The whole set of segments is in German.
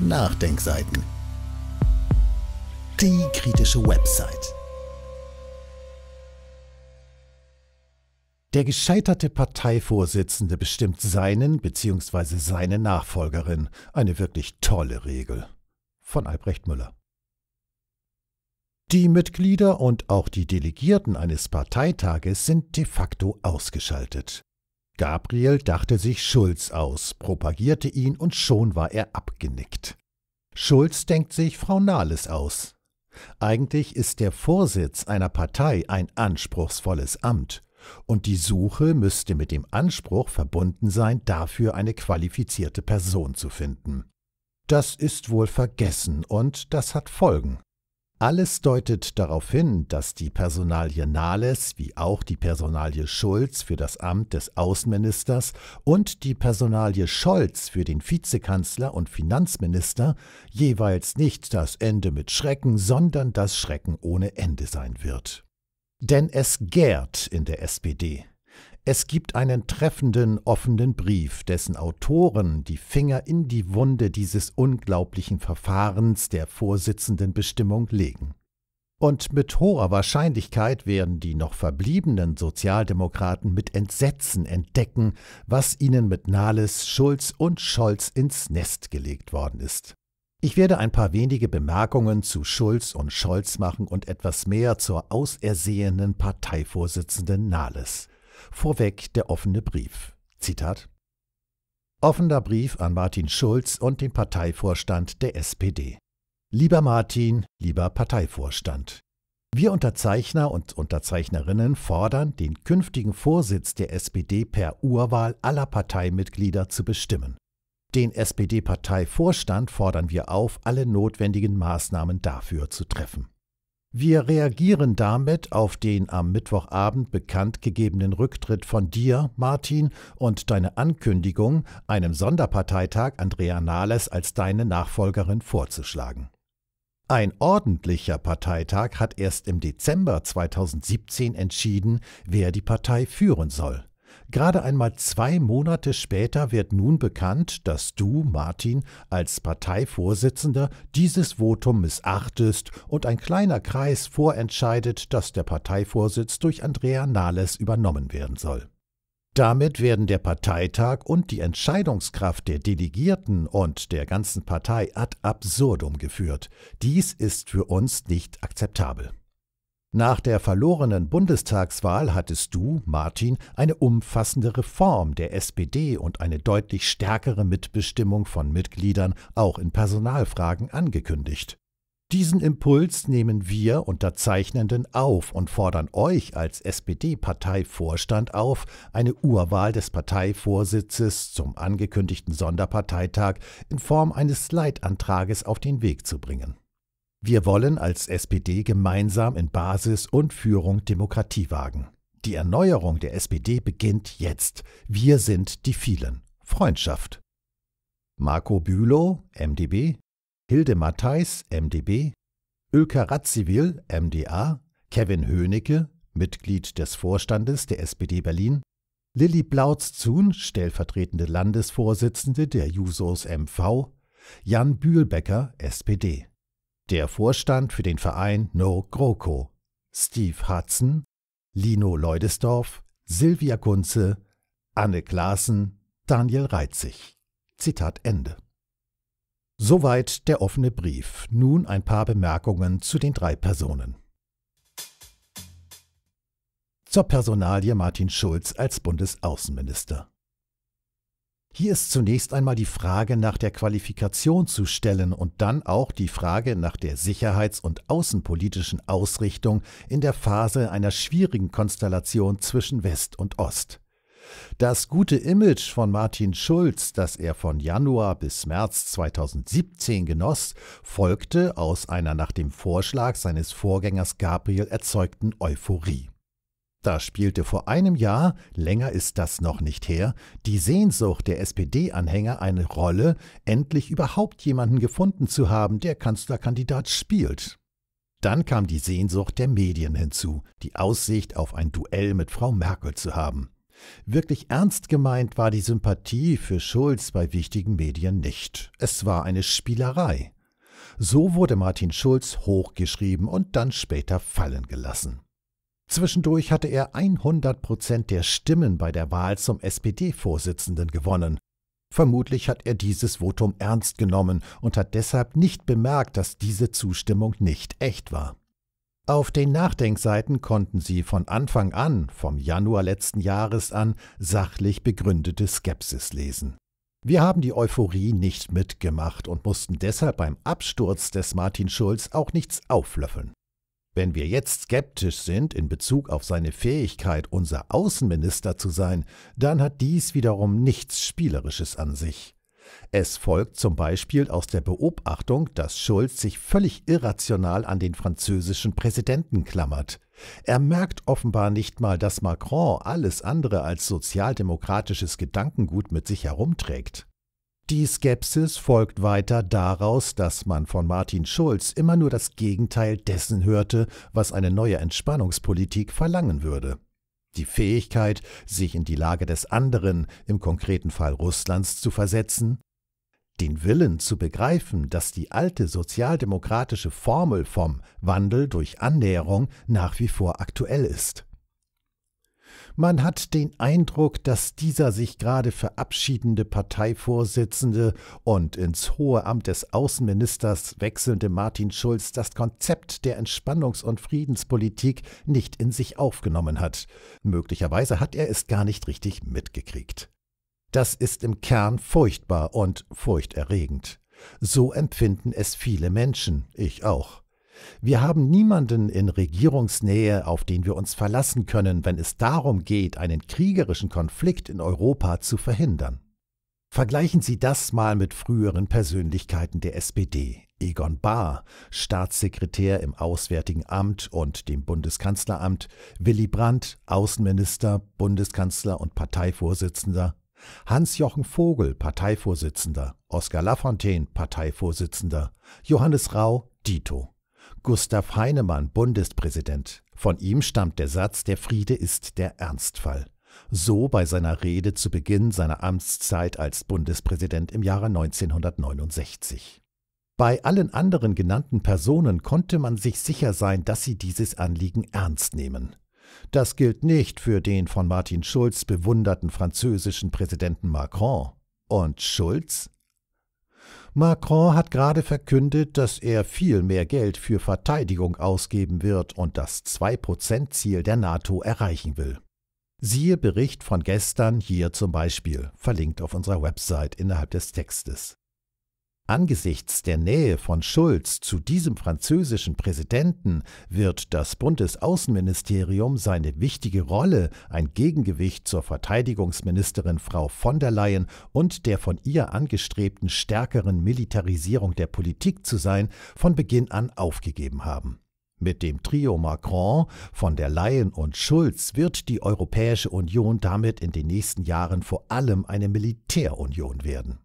Nachdenkseiten. Die kritische Website. Der gescheiterte Parteivorsitzende bestimmt seinen bzw. seine Nachfolgerin. Eine wirklich tolle Regel. Von Albrecht Müller. Die Mitglieder und auch die Delegierten eines Parteitages sind de facto ausgeschaltet. Gabriel dachte sich Schulz aus, propagierte ihn und schon war er abgenickt. Schulz denkt sich Frau Nahles aus. Eigentlich ist der Vorsitz einer Partei ein anspruchsvolles Amt, und die Suche müsste mit dem Anspruch verbunden sein, dafür eine qualifizierte Person zu finden. Das ist wohl vergessen und das hat Folgen. Alles deutet darauf hin, dass die Personalie Nahles wie auch die Personalie Schulz für das Amt des Außenministers und die Personalie Scholz für den Vizekanzler und Finanzminister jeweils nicht das Ende mit Schrecken, sondern das Schrecken ohne Ende sein wird. Denn es gärt in der SPD. Es gibt einen treffenden, offenen Brief, dessen Autoren die Finger in die Wunde dieses unglaublichen Verfahrens der vorsitzenden Bestimmung legen. Und mit hoher Wahrscheinlichkeit werden die noch verbliebenen Sozialdemokraten mit Entsetzen entdecken, was ihnen mit Nahles, Schulz und Scholz ins Nest gelegt worden ist. Ich werde ein paar wenige Bemerkungen zu Schulz und Scholz machen und etwas mehr zur ausersehenen Parteivorsitzenden Nahles. Vorweg der offene Brief. Zitat Offener Brief an Martin Schulz und den Parteivorstand der SPD. Lieber Martin, lieber Parteivorstand, wir Unterzeichner und Unterzeichnerinnen fordern, den künftigen Vorsitz der SPD per Urwahl aller Parteimitglieder zu bestimmen. Den SPD-Parteivorstand fordern wir auf, alle notwendigen Maßnahmen dafür zu treffen. Wir reagieren damit auf den am Mittwochabend bekannt gegebenen Rücktritt von dir, Martin, und deine Ankündigung, einem Sonderparteitag Andrea Nahles als deine Nachfolgerin vorzuschlagen. Ein ordentlicher Parteitag hat erst im Dezember 2017 entschieden, wer die Partei führen soll. Gerade einmal zwei Monate später wird nun bekannt, dass du, Martin, als Parteivorsitzender dieses Votum missachtest und ein kleiner Kreis vorentscheidet, dass der Parteivorsitz durch Andrea Nahles übernommen werden soll. Damit werden der Parteitag und die Entscheidungskraft der Delegierten und der ganzen Partei ad absurdum geführt. Dies ist für uns nicht akzeptabel. Nach der verlorenen Bundestagswahl hattest du, Martin, eine umfassende Reform der SPD und eine deutlich stärkere Mitbestimmung von Mitgliedern auch in Personalfragen angekündigt. Diesen Impuls nehmen wir Unterzeichnenden auf und fordern euch als SPD-Parteivorstand auf, eine Urwahl des Parteivorsitzes zum angekündigten Sonderparteitag in Form eines Leitantrages auf den Weg zu bringen. Wir wollen als SPD gemeinsam in Basis und Führung Demokratie wagen. Die Erneuerung der SPD beginnt jetzt. Wir sind die vielen. Freundschaft. Marco Bülow, MdB, Hilde Matthijs, MdB, Ölker Ratzivil, MdA, Kevin Höhnecke, Mitglied des Vorstandes der SPD Berlin, Lilly Blautz-Zuhn, stellvertretende Landesvorsitzende der Jusos MV, Jan Bühlbecker, SPD der Vorstand für den Verein No GroKo, Steve Hudson, Lino Leudesdorf, Silvia Kunze, Anne Klaassen, Daniel Reitzig. Zitat Ende. Soweit der offene Brief. Nun ein paar Bemerkungen zu den drei Personen. Zur Personalie Martin Schulz als Bundesaußenminister. Hier ist zunächst einmal die Frage nach der Qualifikation zu stellen und dann auch die Frage nach der sicherheits- und außenpolitischen Ausrichtung in der Phase einer schwierigen Konstellation zwischen West und Ost. Das gute Image von Martin Schulz, das er von Januar bis März 2017 genoss, folgte aus einer nach dem Vorschlag seines Vorgängers Gabriel erzeugten Euphorie. Da spielte vor einem Jahr, länger ist das noch nicht her, die Sehnsucht der SPD-Anhänger eine Rolle, endlich überhaupt jemanden gefunden zu haben, der Kanzlerkandidat spielt. Dann kam die Sehnsucht der Medien hinzu, die Aussicht auf ein Duell mit Frau Merkel zu haben. Wirklich ernst gemeint war die Sympathie für Schulz bei wichtigen Medien nicht. Es war eine Spielerei. So wurde Martin Schulz hochgeschrieben und dann später fallen gelassen. Zwischendurch hatte er 100 Prozent der Stimmen bei der Wahl zum SPD-Vorsitzenden gewonnen. Vermutlich hat er dieses Votum ernst genommen und hat deshalb nicht bemerkt, dass diese Zustimmung nicht echt war. Auf den Nachdenkseiten konnten Sie von Anfang an, vom Januar letzten Jahres an, sachlich begründete Skepsis lesen. Wir haben die Euphorie nicht mitgemacht und mussten deshalb beim Absturz des Martin Schulz auch nichts auflöffeln. Wenn wir jetzt skeptisch sind in Bezug auf seine Fähigkeit, unser Außenminister zu sein, dann hat dies wiederum nichts Spielerisches an sich. Es folgt zum Beispiel aus der Beobachtung, dass Schulz sich völlig irrational an den französischen Präsidenten klammert. Er merkt offenbar nicht mal, dass Macron alles andere als sozialdemokratisches Gedankengut mit sich herumträgt. Die Skepsis folgt weiter daraus, dass man von Martin Schulz immer nur das Gegenteil dessen hörte, was eine neue Entspannungspolitik verlangen würde. Die Fähigkeit, sich in die Lage des anderen, im konkreten Fall Russlands, zu versetzen, den Willen zu begreifen, dass die alte sozialdemokratische Formel vom Wandel durch Annäherung nach wie vor aktuell ist. Man hat den Eindruck, dass dieser sich gerade verabschiedende Parteivorsitzende und ins hohe Amt des Außenministers wechselnde Martin Schulz das Konzept der Entspannungs- und Friedenspolitik nicht in sich aufgenommen hat. Möglicherweise hat er es gar nicht richtig mitgekriegt. Das ist im Kern furchtbar und furchterregend. So empfinden es viele Menschen, ich auch. Wir haben niemanden in Regierungsnähe, auf den wir uns verlassen können, wenn es darum geht, einen kriegerischen Konflikt in Europa zu verhindern. Vergleichen Sie das mal mit früheren Persönlichkeiten der SPD. Egon Bahr, Staatssekretär im Auswärtigen Amt und dem Bundeskanzleramt, Willy Brandt, Außenminister, Bundeskanzler und Parteivorsitzender, Hans-Jochen Vogel, Parteivorsitzender, Oskar Lafontaine, Parteivorsitzender, Johannes Rau, Dito. Gustav Heinemann, Bundespräsident. Von ihm stammt der Satz, der Friede ist der Ernstfall. So bei seiner Rede zu Beginn seiner Amtszeit als Bundespräsident im Jahre 1969. Bei allen anderen genannten Personen konnte man sich sicher sein, dass sie dieses Anliegen ernst nehmen. Das gilt nicht für den von Martin Schulz bewunderten französischen Präsidenten Macron. Und Schulz Macron hat gerade verkündet, dass er viel mehr Geld für Verteidigung ausgeben wird und das 2-Prozent-Ziel der NATO erreichen will. Siehe Bericht von gestern hier zum Beispiel, verlinkt auf unserer Website innerhalb des Textes. Angesichts der Nähe von Schulz zu diesem französischen Präsidenten wird das Bundesaußenministerium seine wichtige Rolle, ein Gegengewicht zur Verteidigungsministerin Frau von der Leyen und der von ihr angestrebten stärkeren Militarisierung der Politik zu sein, von Beginn an aufgegeben haben. Mit dem Trio Macron, von der Leyen und Schulz wird die Europäische Union damit in den nächsten Jahren vor allem eine Militärunion werden.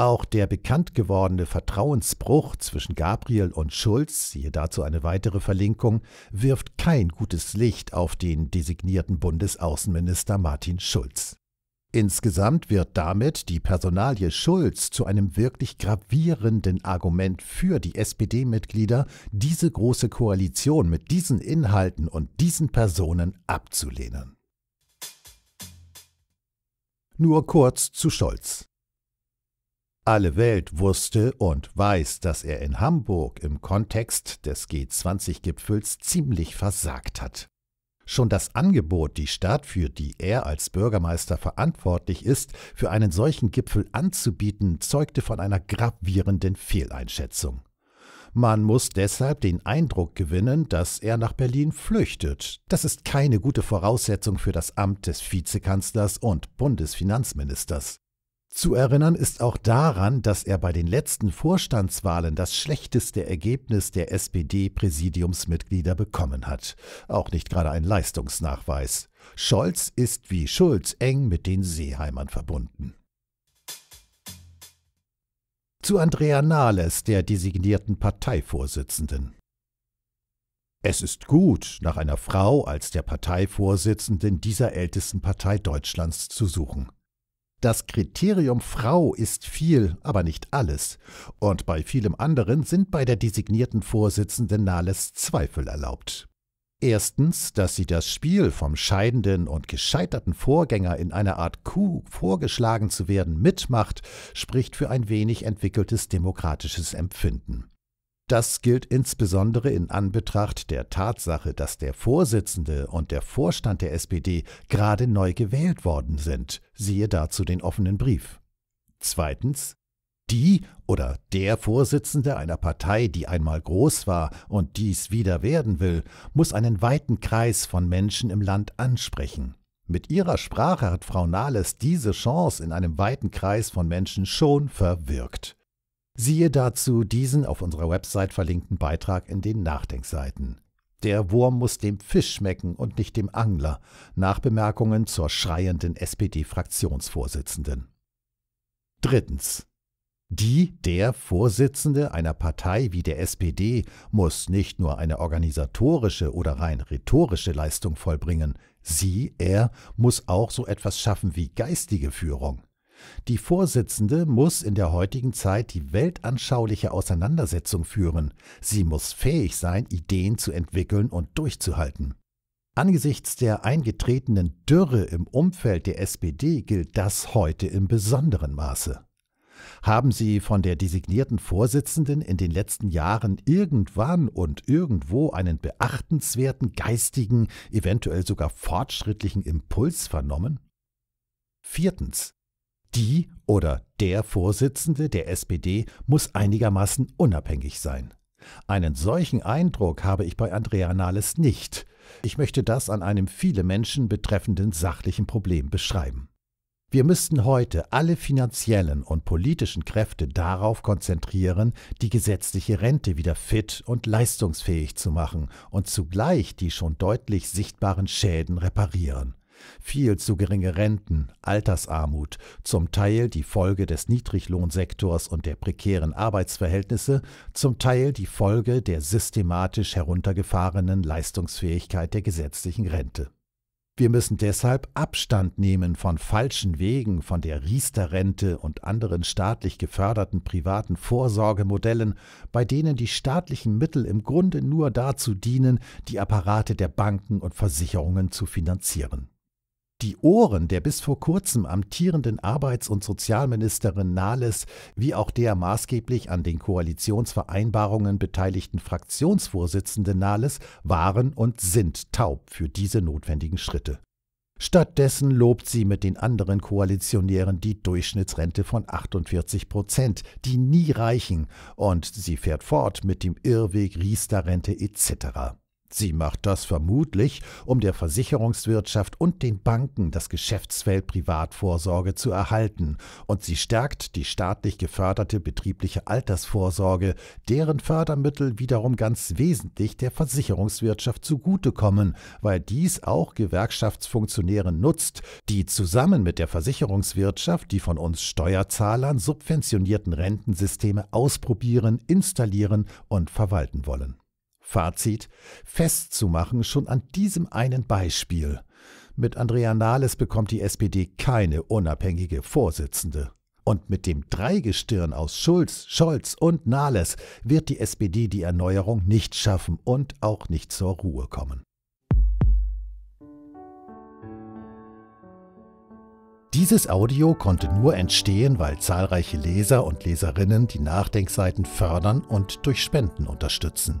Auch der bekannt gewordene Vertrauensbruch zwischen Gabriel und Schulz, siehe dazu eine weitere Verlinkung, wirft kein gutes Licht auf den designierten Bundesaußenminister Martin Schulz. Insgesamt wird damit die Personalie Schulz zu einem wirklich gravierenden Argument für die SPD-Mitglieder, diese große Koalition mit diesen Inhalten und diesen Personen abzulehnen. Nur kurz zu Scholz. Alle Welt wusste und weiß, dass er in Hamburg im Kontext des G20-Gipfels ziemlich versagt hat. Schon das Angebot, die Stadt, für die er als Bürgermeister verantwortlich ist, für einen solchen Gipfel anzubieten, zeugte von einer gravierenden Fehleinschätzung. Man muss deshalb den Eindruck gewinnen, dass er nach Berlin flüchtet. Das ist keine gute Voraussetzung für das Amt des Vizekanzlers und Bundesfinanzministers. Zu erinnern ist auch daran, dass er bei den letzten Vorstandswahlen das schlechteste Ergebnis der SPD-Präsidiumsmitglieder bekommen hat. Auch nicht gerade ein Leistungsnachweis. Scholz ist wie Schulz eng mit den Seeheimern verbunden. Zu Andrea Nahles, der designierten Parteivorsitzenden. Es ist gut, nach einer Frau als der Parteivorsitzenden dieser ältesten Partei Deutschlands zu suchen. Das Kriterium Frau ist viel, aber nicht alles. Und bei vielem anderen sind bei der designierten Vorsitzenden Nahles Zweifel erlaubt. Erstens, dass sie das Spiel vom scheidenden und gescheiterten Vorgänger in einer Art Coup vorgeschlagen zu werden mitmacht, spricht für ein wenig entwickeltes demokratisches Empfinden. Das gilt insbesondere in Anbetracht der Tatsache, dass der Vorsitzende und der Vorstand der SPD gerade neu gewählt worden sind. Siehe dazu den offenen Brief. Zweitens, die oder der Vorsitzende einer Partei, die einmal groß war und dies wieder werden will, muss einen weiten Kreis von Menschen im Land ansprechen. Mit ihrer Sprache hat Frau Nahles diese Chance in einem weiten Kreis von Menschen schon verwirkt. Siehe dazu diesen auf unserer Website verlinkten Beitrag in den Nachdenkseiten. Der Wurm muss dem Fisch schmecken und nicht dem Angler. Nachbemerkungen zur schreienden SPD-Fraktionsvorsitzenden. Drittens. Die, der Vorsitzende einer Partei wie der SPD muss nicht nur eine organisatorische oder rein rhetorische Leistung vollbringen, sie, er muss auch so etwas schaffen wie geistige Führung. Die Vorsitzende muss in der heutigen Zeit die weltanschauliche Auseinandersetzung führen. Sie muss fähig sein, Ideen zu entwickeln und durchzuhalten. Angesichts der eingetretenen Dürre im Umfeld der SPD gilt das heute im besonderen Maße. Haben Sie von der designierten Vorsitzenden in den letzten Jahren irgendwann und irgendwo einen beachtenswerten geistigen, eventuell sogar fortschrittlichen Impuls vernommen? Viertens. Die oder der Vorsitzende der SPD muss einigermaßen unabhängig sein. Einen solchen Eindruck habe ich bei Andrea Nahles nicht. Ich möchte das an einem viele Menschen betreffenden sachlichen Problem beschreiben. Wir müssten heute alle finanziellen und politischen Kräfte darauf konzentrieren, die gesetzliche Rente wieder fit und leistungsfähig zu machen und zugleich die schon deutlich sichtbaren Schäden reparieren. Viel zu geringe Renten, Altersarmut, zum Teil die Folge des Niedriglohnsektors und der prekären Arbeitsverhältnisse, zum Teil die Folge der systematisch heruntergefahrenen Leistungsfähigkeit der gesetzlichen Rente. Wir müssen deshalb Abstand nehmen von falschen Wegen, von der Riester-Rente und anderen staatlich geförderten privaten Vorsorgemodellen, bei denen die staatlichen Mittel im Grunde nur dazu dienen, die Apparate der Banken und Versicherungen zu finanzieren die Ohren der bis vor kurzem amtierenden Arbeits- und Sozialministerin Nahles wie auch der maßgeblich an den Koalitionsvereinbarungen beteiligten Fraktionsvorsitzende Nahles waren und sind taub für diese notwendigen Schritte. Stattdessen lobt sie mit den anderen Koalitionären die Durchschnittsrente von 48 Prozent, die nie reichen, und sie fährt fort mit dem Irrweg Riester-Rente etc. Sie macht das vermutlich, um der Versicherungswirtschaft und den Banken das Geschäftsfeld Privatvorsorge zu erhalten, und sie stärkt die staatlich geförderte betriebliche Altersvorsorge, deren Fördermittel wiederum ganz wesentlich der Versicherungswirtschaft zugutekommen, weil dies auch Gewerkschaftsfunktionäre nutzt, die zusammen mit der Versicherungswirtschaft die von uns Steuerzahlern subventionierten Rentensysteme ausprobieren, installieren und verwalten wollen. Fazit, festzumachen schon an diesem einen Beispiel. Mit Andrea Nahles bekommt die SPD keine unabhängige Vorsitzende. Und mit dem Dreigestirn aus Schulz, Scholz und Nahles wird die SPD die Erneuerung nicht schaffen und auch nicht zur Ruhe kommen. Dieses Audio konnte nur entstehen, weil zahlreiche Leser und Leserinnen die Nachdenkseiten fördern und durch Spenden unterstützen.